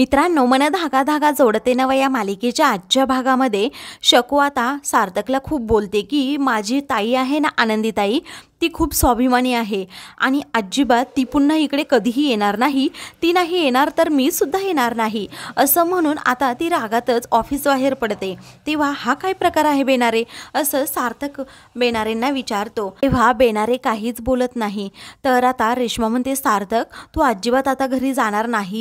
मित्रांनो मन धागा धागा जोडते नव या मालिकेच्या आजच्या भागामध्ये शकू आता सार्थकला खूप बोलते की माझी ताई आहे ना आनंदीताई ती खूप स्वाभिमानी आहे आणि अजिबात ती पुन्हा इकडे कधीही येणार नाही ती नाही येणार तर मी सुद्धा येणार नाही असं म्हणून आता ती रागातच ऑफिस बाहेर पडते तेव्हा हा काय प्रकार आहे बेनारे असं सार्थक बेनारेंना विचारतो तेव्हा बेनारे काहीच बोलत नाही तर आता रेश्मा म्हणते सार्थक तू अजिबात आता घरी जाणार नाही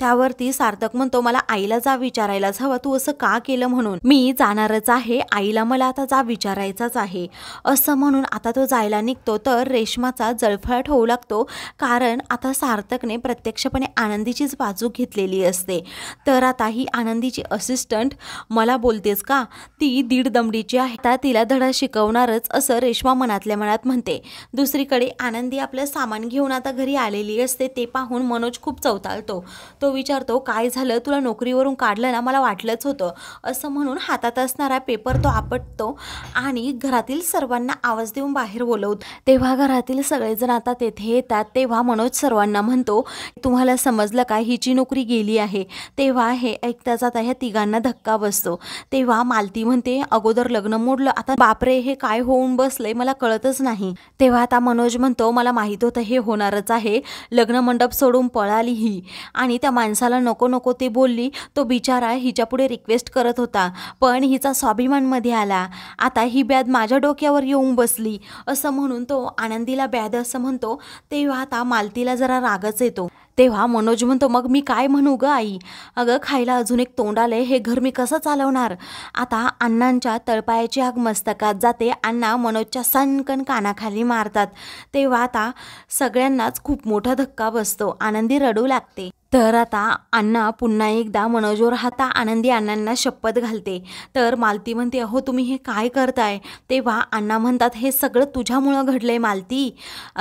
त्यावरती सार्थक म्हणतो मला आईला जा विचारायलाच हवा तू असं का केलं म्हणून मी जाणारच आहे आईला मला आता जा विचारायचाच आहे असं म्हणून आता तो जायला निघतो तर रेशमाचा जळफळाट होऊ लागतो कारण आता सार्थकने प्रत्यक्षपणे आनंदीचीच बाजू घेतलेली असते तर आता ही आनंदीची असिस्टंट मला बोलतेस का ती दीड दमडीची आहे आता तिला धडा शिकवणारच असं रेशमा मनातल्या मनात म्हणते दुसरीकडे आनंदी आपलं सामान घेऊन आता घरी आलेली असते ते पाहून मनोज खूप चवतालतो तो विचारतो काय झालं तुला नोकरीवरून काढलं ना मला वाटलंच होतं असं म्हणून हातात असणारा पेपर तो आपटतो आणि घरातील सर्वांना आवाज देऊन बाहेर बोलवतो आहोत तेव्हा घरातील सगळेजण आता तेथे येतात तेव्हा मनोज सर्वांना म्हणतो तुम्हाला समजलं का हिची नोकरी गेली आहे तेव्हा हे ऐकताच आता ह्या तिघांना धक्का बसतो तेव्हा मालती म्हणते अगोदर लग्न मोडलं आता बापरे हे काय होऊन बसले मला कळतच नाही तेव्हा आता मनोज म्हणतो मला माहीत होतं हे होणारच आहे लग्न मंडप सोडून पळाली ही आणि त्या माणसाला नको नको ते बोलली तो बिचारा हिच्यापुढे रिक्वेस्ट करत होता पण हिचा स्वाभिमानमध्ये आला आता ही ब्याद माझ्या डोक्यावर येऊन बसली असं म्हणून म्हणून तो आनंदीला बॅद असं म्हणतो तेव्हा आता मालतीला जरा रागच येतो तेव्हा मनोज म्हणतो मग मी काय म्हणू गं आई अगं खायला अजून एक तोंड आलंय हे घर मी कसं चालवणार आता अण्णांच्या तळपायाची आग मस्तकात जाते अण्णा मनोजच्या सणकण कानाखाली मारतात तेव्हा आता सगळ्यांनाच खूप मोठा धक्का बसतो आनंदी रडू लागते तर आता अण्णा पुन्हा एकदा मनोजवर हाता आनंदी अण्णांना शपथ घालते तर मालती म्हणते अहो तुम्ही हे काय करताय तेव्हा अण्णा म्हणतात हे सगळं तुझ्यामुळं घडलंय मालती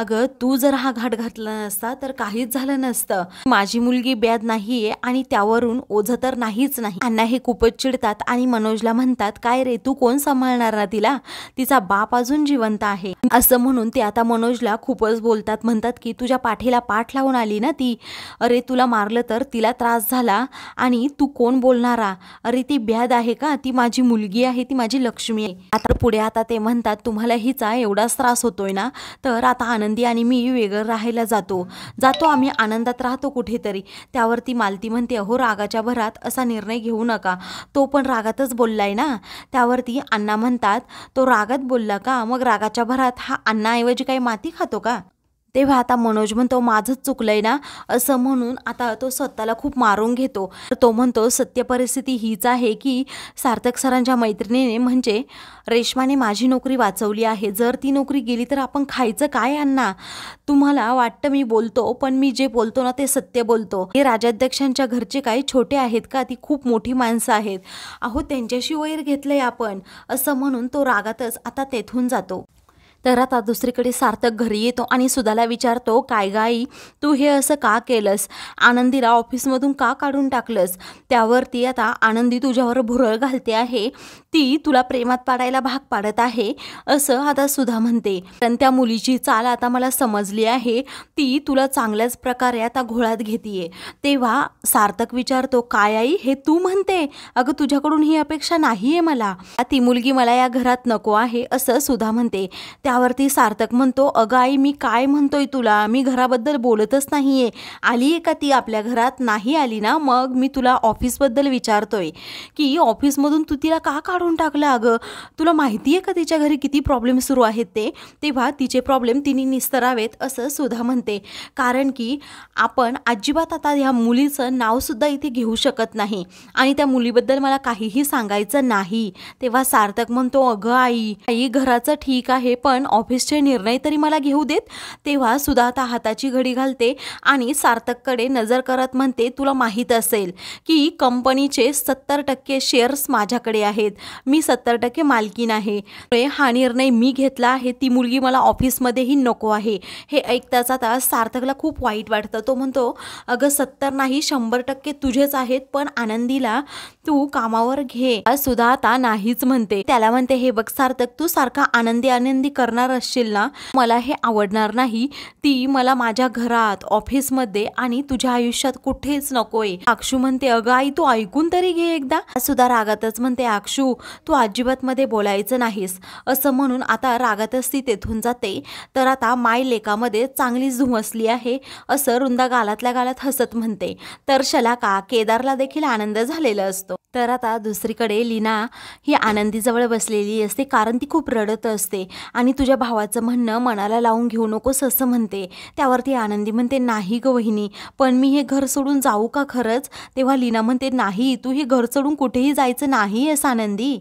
अगं तू जर हा घाट घातला नसता तर काहीच झालं नसतं माझी मुलगी ब्याद नाही आहे आणि त्यावरून ओझं तर नाहीच नाही अण्णा हे खूपच चिडतात आणि मनोजला म्हणतात काय रे तू कोण सांभाळणार ना तिला तिचा बाप अजून जिवंत आहे असं म्हणून ते आता मनोजला खूपच बोलतात म्हणतात की तुझ्या पाठीला पाठ लावून आली ना ती अरे तुला मारलं तर तिला त्रास झाला आणि तू कोण बोलणारा अरे ती ब्याद आहे का ती माझी मुलगी आहे ती माझी लक्ष्मी आहे आता पुढे आता ते म्हणतात तुम्हाला हिचा एवढाच त्रास होतोय ना तर आता आनंदी आणि मी वेगळं राहायला जातो जातो आम्ही आनंदात राहतो कुठेतरी त्यावरती मालती म्हणते अहो रागाच्या भरात असा निर्णय घेऊ नका तो पण रागातच बोललाय ना त्यावरती अण्णा म्हणतात तो रागात बोलला का मग रागाच्या भरात हा अण्णाऐवजी काही माती खातो का तेव्हा आता मनोज म्हणतो माझंच चुकलंय ना असं म्हणून आता तो स्वतःला खूप मारून घेतो तर तो म्हणतो सत्य परिस्थिती हीच आहे की सार्थक सरांच्या मैत्रिणीने म्हणजे रेश्माने माझी नोकरी वाचवली आहे जर ती नोकरी गेली तर आपण खायचं काय अण्णा तुम्हाला वाटतं मी बोलतो पण मी जे बोलतो ना ते सत्य बोलतो हे राजाध्यक्षांच्या घरचे काही छोटे आहेत का ती खूप मोठी माणसं आहेत अहो त्यांच्याशी वैर घेतलंय आपण असं म्हणून तो रागातच आता तेथून जातो तर आता दुसरीकडे सार्थक घरी येतो आणि सुधाला विचारतो काय गाई तू हे असं का केलंस आनंदीला ऑफिसमधून का काढून टाकलंस त्यावर ती आता आनंदी तुझ्यावर भुरळ घालते आहे ती तुला प्रेमात पाडायला भाग पाडत आहे असं आता सुधा म्हणते पण त्या मुलीची चाल आता मला समजली आहे ती तुला चांगल्याच प्रकारे आता घोळात घेतीये तेव्हा सार्थक विचारतो काय आई हे तू म्हणते अगं तुझ्याकडून ही अपेक्षा नाहीये मला ती मुलगी मला या घरात नको आहे असं सुधा म्हणते त्यावरती सार्थक म्हणतो अगं आई मी काय म्हणतोय तुला मी घराबद्दल बोलतच नाही आहे आली आहे का ती आपल्या घरात नाही आली ना मग मी तुला ऑफिसबद्दल विचारतोय की ऑफिसमधून तू तिला का काढून टाकलं अगं तुला माहिती आहे का तिच्या घरी किती प्रॉब्लेम सुरू आहेत ते तेव्हा तिचे प्रॉब्लेम तिने निस्तरावेत असं सुद्धा म्हणते कारण की आपण अजिबात आता ह्या मुलीचं नावसुद्धा इथे घेऊ शकत नाही आणि त्या मुलीबद्दल मला काहीही सांगायचं नाही तेव्हा सार्थक म्हणतो अगं आई आई घराचं ठीक आहे पण पण ऑफिसचे निर्णय तरी मला घेऊ देत तेव्हा सुधाता हाताची घडी घालते आणि सार्थककडे नजर करत म्हणते तुला माहीत असेल की कंपनीचे सत्तर टक्के शेअर्स माझ्याकडे आहेत मी सत्तर टक्के मालकीन आहे हा निर्णय मी घेतला आहे ती मुलगी मला ऑफिसमध्येही नको आहे हे ऐकताच आता सार्थकला खूप वाईट वाटतं तो म्हणतो अगं सत्तर नाही शंभर टक्के तुझेच आहेत पण आनंदीला तू कामावर घे सुधाता नाहीच म्हणते त्याला म्हणते हे बघ सार्थक तू सारखा आनंदी आनंदी कर करणार असशील ना मला हे आवडणार नाही ती मला माझ्या घरात ऑफिस मध्ये आणि तुझ्या आयुष्यात कुठेच नकोय आक्षू म्हणते अगं आई तू ऐकून तरी घे एकदा सुद्धा रागातच म्हणते आक्षू तू अजिबात मध्ये बोलायचं नाहीस असं म्हणून आता रागातच ती तेथून जाते तर आता माय लेकामध्ये चांगलीच धुमसली आहे असं रुंदा गालातल्या गालात हसत म्हणते तर शलाका केदारला देखील आनंद झालेला असतो तर आता दुसरीकडे लीना ही आनंदीजवळ बसलेली असते कारण ती खूप रडत असते आणि तुझ्या भावाचं म्हणणं मनाला लावून घेऊ नकोस असं म्हणते त्यावरती आनंदी म्हणते नाही गं वहिनी पण मी हे घर सोडून जाऊ का खरंच तेव्हा लीना म्हणते नाही तू हे घर सोडून कुठेही जायचं नाही आहेस आनंदी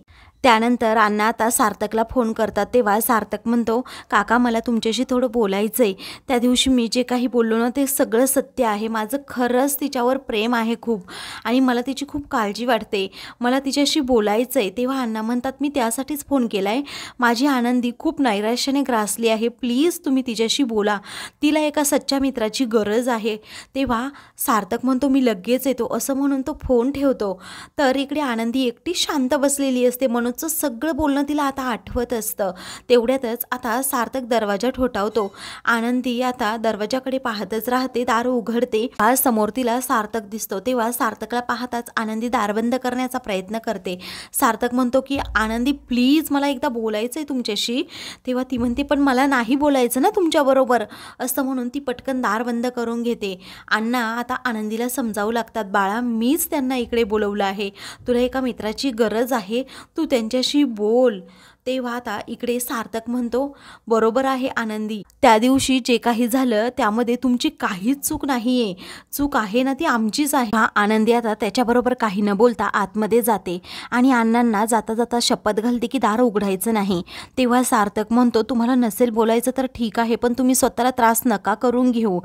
त्यानंतर अण्णा आता सार्थकला फोन करतात तेव्हा सार्थक म्हणतो काका मला तुमच्याशी थोडं बोलायचं आहे त्या दिवशी मी जे काही बोललो ना ते सगळं सत्य आहे माझं खरंच तिच्यावर प्रेम आहे खूप आणि मला तिची खूप काळजी वाटते मला तिच्याशी बोलायचं आहे तेव्हा अण्णा म्हणतात मी त्यासाठीच फोन केला आहे माझी आनंदी खूप नैराश्याने ग्रासली आहे प्लीज तुम्ही तिच्याशी बोला तिला एका सच्च्या मित्राची गरज आहे तेव्हा सार्थक म्हणतो मी लगेच येतो असं म्हणून तो फोन ठेवतो तर इकडे आनंदी एकटी शांत बसलेली असते म्हणून घरचं सगळं बोलणं तिला आता आठवत असतं तेवढ्यातच आता सार्थक दरवाजा ठोठावतो आनंदी आता दरवाजाकडे पाहतच राहते दार उघडते समोर तिला सार्थक दिसतो तेव्हा सार्थकला पाहताच आनंदी दार बंद करण्याचा प्रयत्न करते सार्थक म्हणतो की आनंदी प्लीज मला एकदा बोलायचं आहे तुमच्याशी तेव्हा ती म्हणते पण मला नाही बोलायचं ना तुमच्याबरोबर असं म्हणून ती पटकन दार बंद करून घेते अण्णा आता आनंदीला समजावू लागतात बाळा मीच त्यांना इकडे बोलवलं आहे तुला एका मित्राची गरज आहे तू त्यां त्यांच्याशी बोल तेव्हा आता इकडे सार्थक म्हणतो बरोबर आहे आनंदी त्या दिवशी जे काही झालं त्यामध्ये तुमची काहीच चूक नाहीये चूक आहे ना ती आमचीच आहे हा आनंदी आता त्याच्याबरोबर काही न बोलता आतमध्ये जाते आणि अण्णांना जाता जाता शपथ घालते की दार उघडायचं नाही तेव्हा सार्थक म्हणतो तुम्हाला नसेल बोलायचं तर ठीक आहे पण तुम्ही स्वतःला त्रास नका करून घेऊ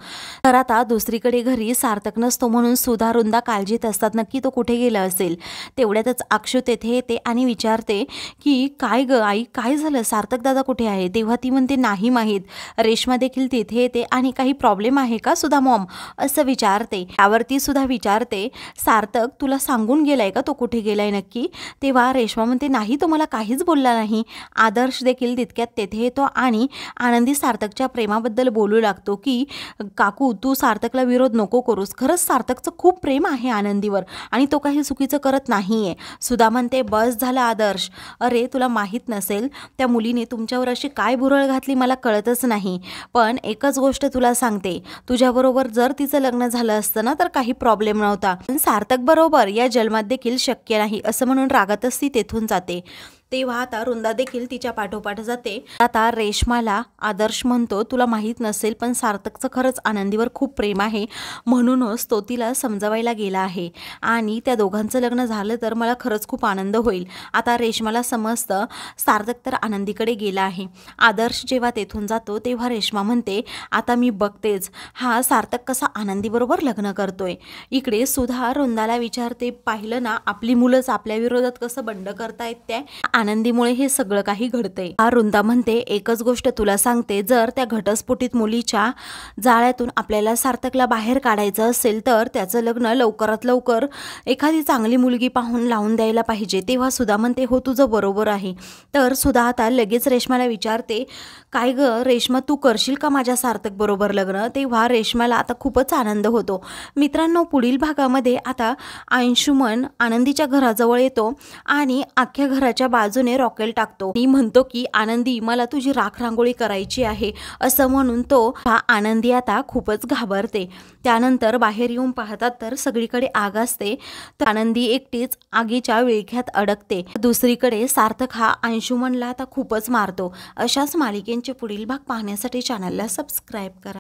तर आता दुसरीकडे घरी सार्थक नसतो म्हणून सुधा रुंदा काळजीत असतात नक्की तो कुठे गेला असेल तेवढ्यातच अक्षु तेथे येते आणि विचारते की काय ग आई काय झालं सार्थक दादा कुठे आहे तेव्हा ती म्हणते नाही माहीत रेश्मा देखील तिथे येते आणि काही प्रॉब्लेम आहे का सुद्धा मॉम असं विचारते त्यावरती सुद्धा विचारते सार्थक तुला सांगून गेलाय का तो कुठे गेलाय नक्की तेव्हा रेश्मा म्हणते नाही तो मला काहीच बोलला नाही आदर्श देखील तितक्यात तेथे येतो आणि आनंदी सार्थकच्या प्रेमाबद्दल बोलू लागतो की काकू तू सार्थकला विरोध नको करूस खरंच सार्थकचं खूप प्रेम आहे आनंदीवर आणि तो काही चुकीचं करत नाही आहे सुधा म्हणते बस झाला आदर्श अरे तुला माहीत नसतं असेल त्या मुलीने तुमच्यावर अशी काय भुरळ घातली मला कळतच नाही पण एकच गोष्ट तुला सांगते तुझ्याबरोबर जर तिचं लग्न झालं असतं ना तर काही प्रॉब्लेम नव्हता पण सार्थक बरोबर या जन्मात देखील शक्य नाही असं म्हणून रागतच ती तेथून जाते तेव्हा आता रुंदा देखील तिच्या पाठोपाठ जाते आता रेश्माला आदर्श म्हणतो तुला माहीत नसेल पण सार्थकचं खरंच आनंदीवर खूप प्रेम आहे म्हणूनच तो तिला समजावायला गेला आहे आणि त्या दोघांचं लग्न झालं तर मला खरंच खूप आनंद होईल आता रेश्माला समजतं सार्थक तर आनंदीकडे गेला आहे आदर्श जेव्हा तेथून जातो तेव्हा रेश्मा म्हणते आता मी बघतेच हा सार्थक कसा आनंदीबरोबर लग्न करतोय इकडे सुधा रुंदाला विचारते पाहिलं ना आपली मुलंच आपल्या विरोधात कसं बंड करतायत त्या आनंदीमुळे हे सगळं काही घडते अरुंदा म्हणते एकच गोष्ट तुला सांगते जर त्या घटस्फोटीत मुलीच्या जाळ्यातून आपल्याला सार्थकला बाहेर काढायचं असेल तर त्याचं लग्न लवकरात लवकर एखादी चांगली मुलगी पाहून लावून द्यायला पाहिजे तेव्हा सुधा म्हणते हो तुझं बरोबर आहे तर सुधा आता लगेच रेश्माला विचारते काय ग रेश्मा तू करशील का माझ्या सार्थक बरोबर लग्न तेव्हा रेश्माला आता खूपच आनंद होतो मित्रांनो पुढील भागामध्ये आता अंशुमन आनंदीच्या घराजवळ येतो आणि अख्ख्या घराच्या बाजू बाजूने रॉकेल टाकतो मी म्हणतो की आनंदी मला तुझी राख रांगोळी करायची आहे असं म्हणून तो हा आनंदी आता खूपच घाबरते त्यानंतर बाहेर येऊन पाहतात तर सगळीकडे आग असते तर आनंदी एकटीच आगीच्या विळख्यात अडकते दुसरीकडे सार्थक हा अंशुमनला आता खूपच मारतो अशाच मालिकेंचे पुढील भाग पाहण्यासाठी चॅनलला सबस्क्राईब करा